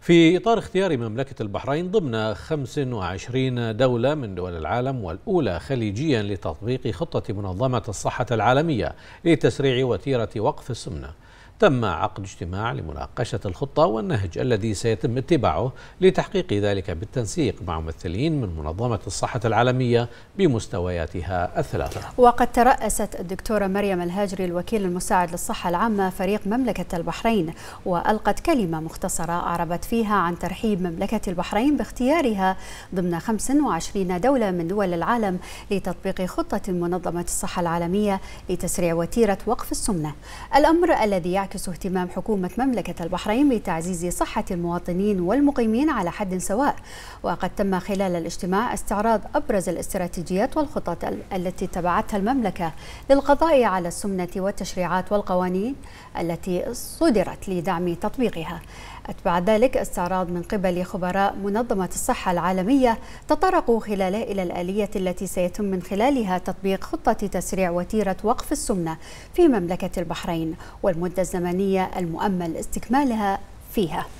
في إطار اختيار مملكة البحرين ضمن 25 دولة من دول العالم والأولى خليجيا لتطبيق خطة منظمة الصحة العالمية لتسريع وتيرة وقف السمنة تم عقد اجتماع لمناقشة الخطة والنهج الذي سيتم اتباعه لتحقيق ذلك بالتنسيق مع ممثلين من منظمة الصحة العالمية بمستوياتها الثلاثة وقد ترأست الدكتورة مريم الهاجري الوكيل المساعد للصحة العامة فريق مملكة البحرين وألقت كلمة مختصرة أعربت فيها عن ترحيب مملكة البحرين باختيارها ضمن 25 دولة من دول العالم لتطبيق خطة منظمة الصحة العالمية لتسريع وتيرة وقف السمنة الأمر الذي يعكس يعكس اهتمام حكومة مملكة البحرين بتعزيز صحة المواطنين والمقيمين على حد سواء وقد تم خلال الاجتماع استعراض أبرز الاستراتيجيات والخطط التي اتبعتها المملكة للقضاء على السمنة والتشريعات والقوانين التي صدرت لدعم تطبيقها أتبع ذلك استعراض من قبل خبراء منظمة الصحة العالمية تطرقوا خلاله إلى الآلية التي سيتم من خلالها تطبيق خطة تسريع وتيرة وقف السمنة في مملكة البحرين والمدة الزمنية المؤمل استكمالها فيها